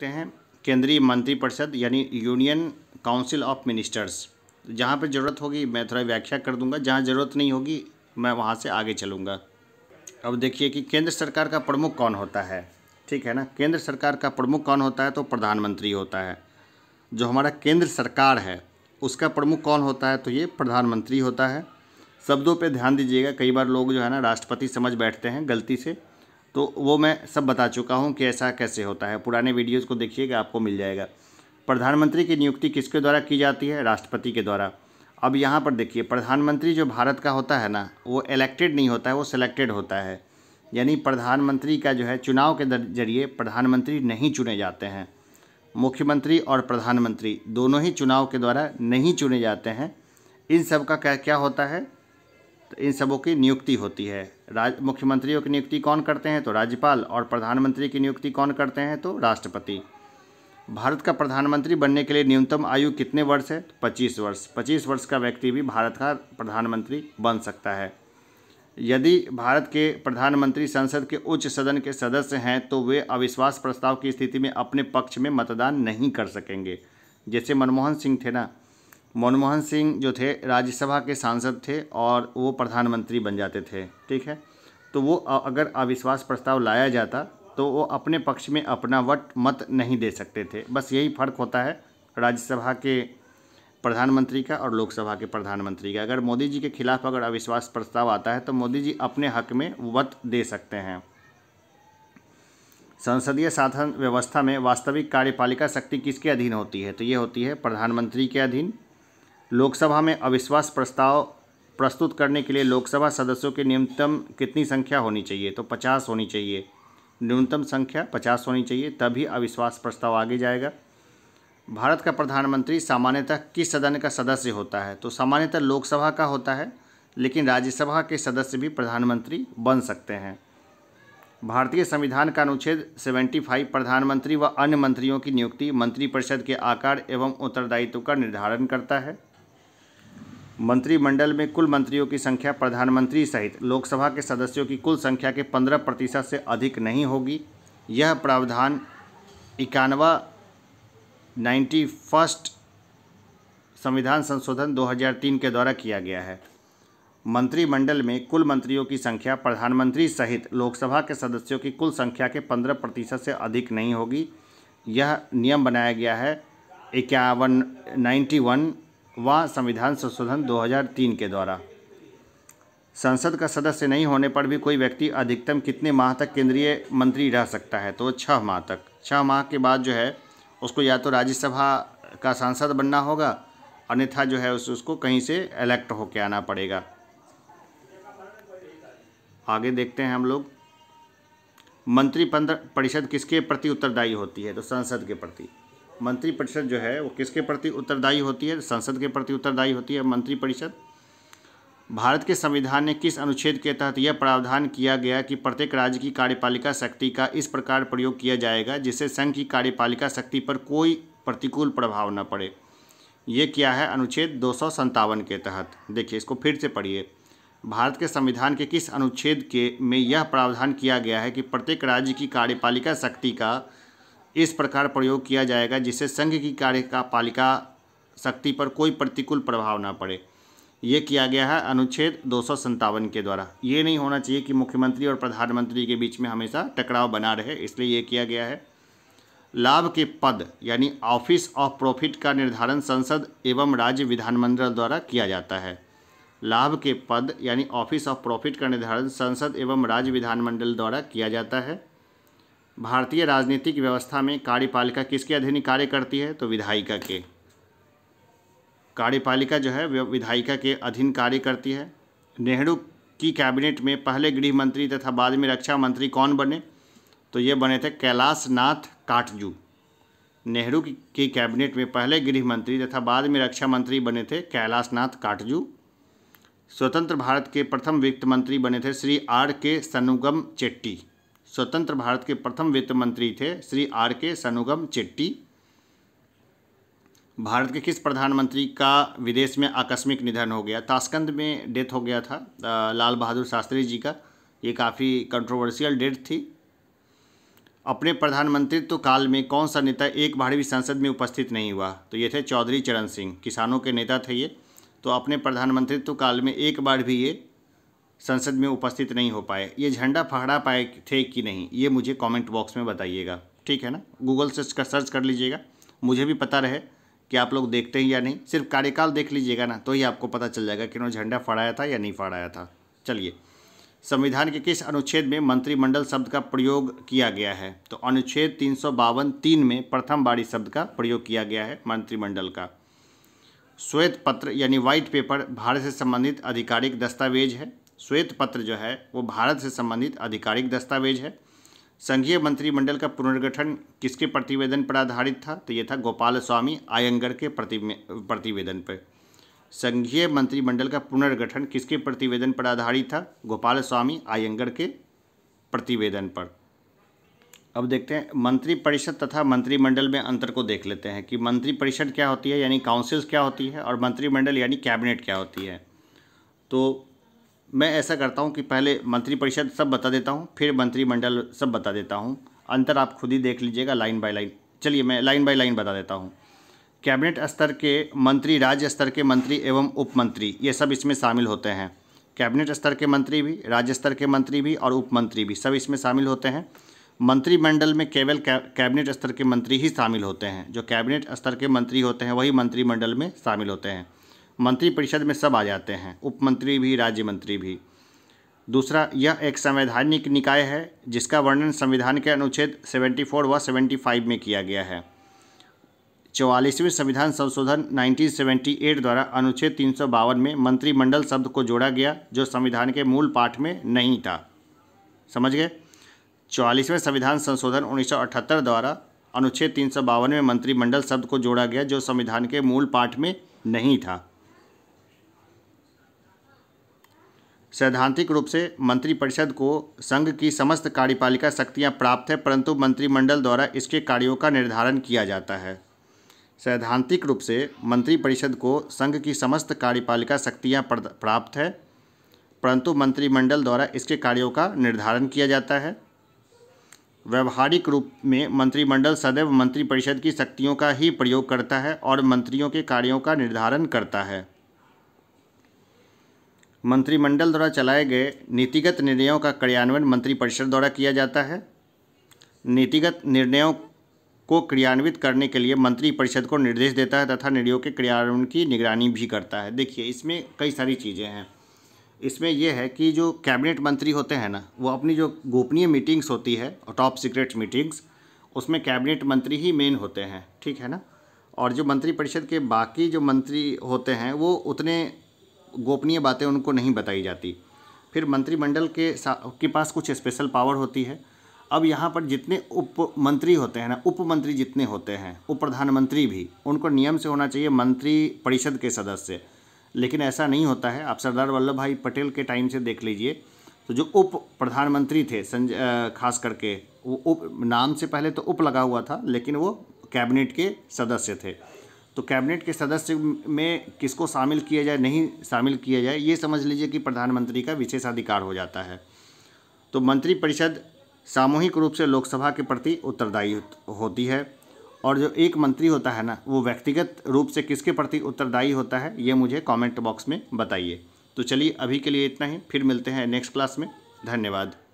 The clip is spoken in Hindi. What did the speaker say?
सकते हैं केंद्रीय मंत्रिपरिषद यानी यूनियन काउंसिल ऑफ मिनिस्टर्स जहाँ पर ज़रूरत होगी मैं थोड़ा व्याख्या कर दूंगा जहाँ ज़रूरत नहीं होगी मैं वहाँ से आगे चलूँगा अब देखिए कि केंद्र सरकार का प्रमुख कौन होता है ठीक है ना केंद्र सरकार का प्रमुख कौन होता है तो प्रधानमंत्री होता है जो हमारा केंद्र सरकार है उसका प्रमुख कौन होता है तो ये प्रधानमंत्री होता है शब्दों पे ध्यान दीजिएगा कई बार लोग जो है ना राष्ट्रपति समझ बैठते हैं गलती से तो वो मैं सब बता चुका हूँ कि ऐसा कैसे होता है पुराने वीडियोज़ को देखिएगा आपको मिल जाएगा प्रधानमंत्री की नियुक्ति किसके द्वारा की जाती है राष्ट्रपति के द्वारा अब यहाँ पर देखिए प्रधानमंत्री जो भारत का होता है ना वो इलेक्टेड नहीं होता है वो सिलेक्टेड होता है यानी प्रधानमंत्री का जो है चुनाव के जरिए प्रधानमंत्री नहीं चुने जाते हैं मुख्यमंत्री और प्रधानमंत्री दोनों ही चुनाव के द्वारा नहीं चुने जाते हैं इन सब का क्या क्या होता है तो इन सबों की नियुक्ति होती है राज मुख्यमंत्रियों की नियुक्ति कौन करते हैं तो राज्यपाल और प्रधानमंत्री की नियुक्ति कौन करते हैं तो राष्ट्रपति भारत का प्रधानमंत्री बनने के लिए न्यूनतम आयु कितने वर्ष है पच्चीस वर्ष पच्चीस वर्ष का व्यक्ति भी भारत का प्रधानमंत्री बन सकता है यदि भारत के प्रधानमंत्री संसद के उच्च सदन के सदस्य हैं तो वे अविश्वास प्रस्ताव की स्थिति में अपने पक्ष में मतदान नहीं कर सकेंगे जैसे मनमोहन सिंह थे ना मनमोहन सिंह जो थे राज्यसभा के सांसद थे और वो प्रधानमंत्री बन जाते थे ठीक है तो वो अगर अविश्वास प्रस्ताव लाया जाता तो वो अपने पक्ष में अपना वट मत नहीं दे सकते थे बस यही फ़र्क होता है राज्यसभा के प्रधानमंत्री का और लोकसभा के प्रधानमंत्री का अगर मोदी जी के खिलाफ अगर अविश्वास प्रस्ताव आता है तो मोदी जी अपने हक में वत दे सकते हैं संसदीय साधन व्यवस्था में वास्तविक कार्यपालिका शक्ति किसके अधीन होती है तो ये होती है प्रधानमंत्री के अधीन लोकसभा में अविश्वास प्रस्ताव प्रस्तुत करने के लिए लोकसभा सदस्यों की न्यूनतम कितनी संख्या होनी चाहिए तो पचास होनी चाहिए न्यूनतम संख्या पचास होनी चाहिए तभी अविश्वास प्रस्ताव आगे जाएगा भारत का प्रधानमंत्री सामान्यतः किस सदन का सदस्य होता है तो सामान्यतः लोकसभा का होता है लेकिन राज्यसभा के सदस्य भी प्रधानमंत्री बन सकते हैं भारतीय संविधान का अनुच्छेद 75 प्रधानमंत्री व अन्य मंत्रियों की नियुक्ति मंत्रिपरिषद के आकार एवं उत्तरदायित्व का निर्धारण करता है मंत्रिमंडल में कुल मंत्रियों की संख्या प्रधानमंत्री सहित लोकसभा के सदस्यों की कुल संख्या के पंद्रह प्रतिशत से अधिक नहीं होगी यह प्रावधान इक्यानवा नाइन्टी फर्स्ट संविधान संशोधन 2003 के द्वारा किया गया है मंत्रिमंडल में कुल मंत्रियों की संख्या प्रधानमंत्री सहित लोकसभा के सदस्यों की कुल संख्या के पंद्रह प्रतिशत से अधिक नहीं होगी यह नियम बनाया गया है इक्यावन नाइन्टी वन व संविधान संशोधन 2003 के द्वारा संसद का सदस्य नहीं होने पर भी कोई व्यक्ति अधिकतम कितने माह तक केंद्रीय मंत्री रह सकता है तो छः माह तक छः माह के बाद जो है उसको या तो राज्यसभा का सांसद बनना होगा अन्यथा जो है उस उसको कहीं से इलेक्ट होके आना पड़ेगा आगे देखते हैं हम लोग मंत्री परिषद किसके प्रति उत्तरदायी होती है तो संसद के प्रति मंत्रिपरिषद जो है वो किसके प्रति उत्तरदायी होती है संसद के प्रति उत्तरदायी होती है मंत्रिपरिषद भारत के संविधान ने किस अनुच्छेद के तहत यह प्रावधान किया गया कि प्रत्येक राज्य की कार्यपालिका शक्ति का इस प्रकार प्रयोग किया जाएगा जिससे संघ की कार्यपालिका शक्ति पर कोई प्रतिकूल प्रभाव न पड़े ये क्या है अनुच्छेद दो के तहत देखिए इसको फिर से पढ़िए भारत के संविधान के किस अनुच्छेद के में यह प्रावधान किया गया है कि प्रत्येक राज्य की कार्यपालिका शक्ति का इस प्रकार प्रयोग किया जाएगा जिससे संघ की कार्य का पालिका शक्ति पर कोई प्रतिकूल प्रभाव ना पड़े ये किया गया है अनुच्छेद दो के द्वारा ये नहीं होना चाहिए कि मुख्यमंत्री और प्रधानमंत्री के बीच में हमेशा टकराव बना रहे इसलिए ये किया गया है लाभ के पद यानी ऑफिस ऑफ प्रॉफिट का निर्धारण संसद एवं राज्य विधानमंडल द्वारा किया जाता है लाभ के पद यानी ऑफिस ऑफ प्रॉफिट का निर्धारण संसद एवं राज्य विधानमंडल द्वारा किया जाता है भारतीय राजनीतिक व्यवस्था में कार्यपालिका किसके अधीन कार्य करती है तो विधायिका के कार्यपालिका जो है विधायिका के अधीन कार्य करती है नेहरू की कैबिनेट में पहले गृह मंत्री तथा बाद में रक्षा मंत्री कौन बने तो ये बने थे कैलाश नाथ काटजू नेहरू की कैबिनेट में पहले गृह मंत्री तथा बाद में रक्षा मंत्री बने थे कैलाश नाथ काटजू स्वतंत्र भारत के प्रथम वित्त मंत्री बने थे श्री आर के सनुगम चेट्टी स्वतंत्र भारत के प्रथम वित्त मंत्री थे श्री आर के सनुगम चेट्टी भारत के किस प्रधानमंत्री का विदेश में आकस्मिक निधन हो गया ताशकंद में डेथ हो गया था लाल बहादुर शास्त्री जी का ये काफ़ी कंट्रोवर्शियल डेथ थी अपने प्रधानमंत्रित्व काल में कौन सा नेता एक बार भी संसद में उपस्थित नहीं हुआ तो ये थे चौधरी चरण सिंह किसानों के नेता थे ये तो अपने प्रधानमंत्रित्व काल में एक बार भी ये संसद में उपस्थित नहीं हो पाए ये झंडा फहरा पाए थे कि नहीं ये मुझे कमेंट बॉक्स में बताइएगा ठीक है ना गूगल से कर सर्च कर लीजिएगा मुझे भी पता रहे कि आप लोग देखते हैं या नहीं सिर्फ कार्यकाल देख लीजिएगा ना तो ही आपको पता चल जाएगा कि उन्होंने झंडा फहराया था या नहीं फहराया था चलिए संविधान के किस अनुच्छेद में मंत्रिमंडल शब्द का प्रयोग किया गया है तो अनुच्छेद तीन सौ बावन तीन में प्रथम बारी शब्द का प्रयोग किया गया है मंत्रिमंडल का श्वेत पत्र यानी व्हाइट पेपर भारत से संबंधित आधिकारिक दस्तावेज है श्वेत पत्र जो है वो भारत से संबंधित आधिकारिक दस्तावेज है संघीय मंत्रिमंडल का पुनर्गठन किसके प्रतिवेदन पर आधारित था तो ये था गोपाल स्वामी आयंगर के प्रति प्रतिवेदन पर संघीय मंत्रिमंडल का पुनर्गठन किसके प्रतिवेदन पर आधारित था गोपाल स्वामी आयंगर के प्रतिवेदन पर अब देखते हैं मंत्रिपरिषद तथा मंत्रिमंडल में अंतर को देख लेते हैं कि मंत्रिपरिषद क्या होती है यानी काउंसिल्स क्या होती है और मंत्रिमंडल यानी कैबिनेट क्या होती है तो मैं ऐसा करता हूँ कि पहले मंत्रिपरिषद सब बता देता हूँ फिर मंत्रिमंडल सब बता देता हूँ अंतर आप खुद ही देख लीजिएगा लाइन बाय लाइन चलिए मैं लाइन बाय लाइन बता देता हूँ कैबिनेट स्तर के मंत्री राज्य स्तर के मंत्री एवं उपमंत्री ये सब इसमें शामिल होते हैं कैबिनेट स्तर के मंत्री भी राज्य स्तर के मंत्री भी और उपमंत्री भी सब इसमें शामिल होते हैं मंत्रिमंडल में केवल कैबिनेट स्तर के मंत्री ही शामिल होते हैं जो कैबिनेट स्तर के मंत्री होते हैं वही मंत्रिमंडल में शामिल होते हैं मंत्रिपरिषद में सब आ जाते हैं उपमंत्री भी राज्य मंत्री भी दूसरा यह एक संवैधानिक निकाय है जिसका वर्णन संविधान के अनुच्छेद 74 व 75 में किया गया है चौवालीसवें संविधान संशोधन 1978 द्वारा अनुच्छेद तीन में मंत्रिमंडल शब्द को जोड़ा गया जो संविधान के मूल पाठ में नहीं था समझ गए चौवालीसवें संविधान संशोधन 1978 द्वारा अनुच्छेद तीन में मंत्रिमंडल शब्द को जोड़ा गया जो संविधान के मूल पाठ में नहीं था सैद्धांतिक रूप से मंत्रिपरिषद को संघ की समस्त कार्यपालिका शक्तियां प्राप्त है परंतु मंत्रिमंडल द्वारा इसके कार्यों का निर्धारण किया जाता है सैद्धांतिक रूप से मंत्रिपरिषद को संघ की समस्त कार्यपालिका शक्तियां प्राप्त है परंतु मंत्रिमंडल द्वारा इसके कार्यों का निर्धारण किया जाता है व्यवहारिक रूप में मंत्रिमंडल सदैव मंत्रिपरिषद की शक्तियों का ही प्रयोग करता है और मंत्रियों के कार्यों का निर्धारण करता है मंत्रिमंडल द्वारा चलाए गए नीतिगत निर्णयों का क्रियान्वयन मंत्रिपरिषद द्वारा किया जाता है नीतिगत निर्णयों को क्रियान्वित करने के लिए मंत्रिपरिषद को निर्देश देता है तथा निर्णयों के क्रियान्वयन की निगरानी भी करता है देखिए इसमें कई सारी चीज़ें हैं इसमें यह है कि जो कैबिनेट मंत्री होते हैं ना वो अपनी जो गोपनीय मीटिंग्स होती है और टॉप सीक्रेट मीटिंग्स उसमें कैबिनेट मंत्री ही मेन होते हैं ठीक है ना और जो मंत्रिपरिषद के बाकी जो मंत्री होते हैं वो उतने गोपनीय बातें उनको नहीं बताई जाती फिर मंत्रिमंडल के के पास कुछ स्पेशल पावर होती है अब यहाँ पर जितने उप मंत्री होते हैं ना उप मंत्री जितने होते हैं उप प्रधानमंत्री भी उनको नियम से होना चाहिए मंत्री परिषद के सदस्य लेकिन ऐसा नहीं होता है आप सरदार वल्लभ भाई पटेल के टाइम से देख लीजिए तो जो उप प्रधानमंत्री थे संजय खास करके वो उप नाम से पहले तो उप लगा हुआ था लेकिन वो कैबिनेट के सदस्य थे तो कैबिनेट के सदस्य में किसको शामिल किया जाए नहीं शामिल किया जाए ये समझ लीजिए कि प्रधानमंत्री का विशेषाधिकार हो जाता है तो मंत्रिपरिषद सामूहिक रूप से लोकसभा के प्रति उत्तरदायी होती है और जो एक मंत्री होता है ना वो व्यक्तिगत रूप से किसके प्रति उत्तरदायी होता है ये मुझे कमेंट बॉक्स में बताइए तो चलिए अभी के लिए इतना ही फिर मिलते हैं नेक्स्ट क्लास में धन्यवाद